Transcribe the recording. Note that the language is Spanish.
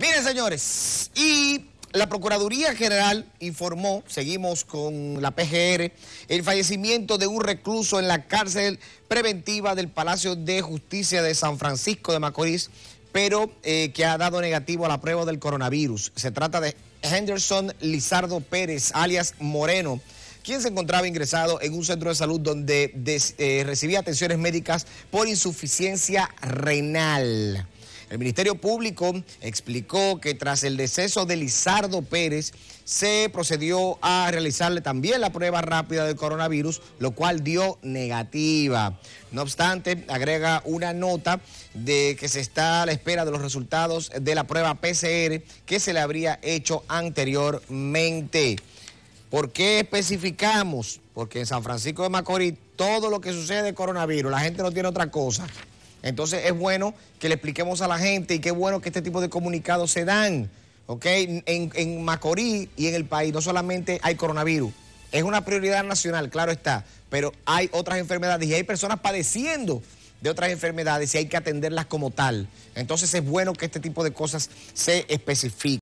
Miren, señores, y la Procuraduría General informó, seguimos con la PGR, el fallecimiento de un recluso en la cárcel preventiva del Palacio de Justicia de San Francisco de Macorís, pero eh, que ha dado negativo a la prueba del coronavirus. Se trata de Henderson Lizardo Pérez, alias Moreno quien se encontraba ingresado en un centro de salud donde eh, recibía atenciones médicas por insuficiencia renal. El Ministerio Público explicó que tras el deceso de Lizardo Pérez, se procedió a realizarle también la prueba rápida del coronavirus, lo cual dio negativa. No obstante, agrega una nota de que se está a la espera de los resultados de la prueba PCR que se le habría hecho anteriormente. ¿Por qué especificamos? Porque en San Francisco de Macorís todo lo que sucede de coronavirus, la gente no tiene otra cosa. Entonces es bueno que le expliquemos a la gente y qué bueno que este tipo de comunicados se dan, En, en Macorís y en el país no solamente hay coronavirus, es una prioridad nacional, claro está, pero hay otras enfermedades y hay personas padeciendo de otras enfermedades y hay que atenderlas como tal. Entonces es bueno que este tipo de cosas se especifiquen.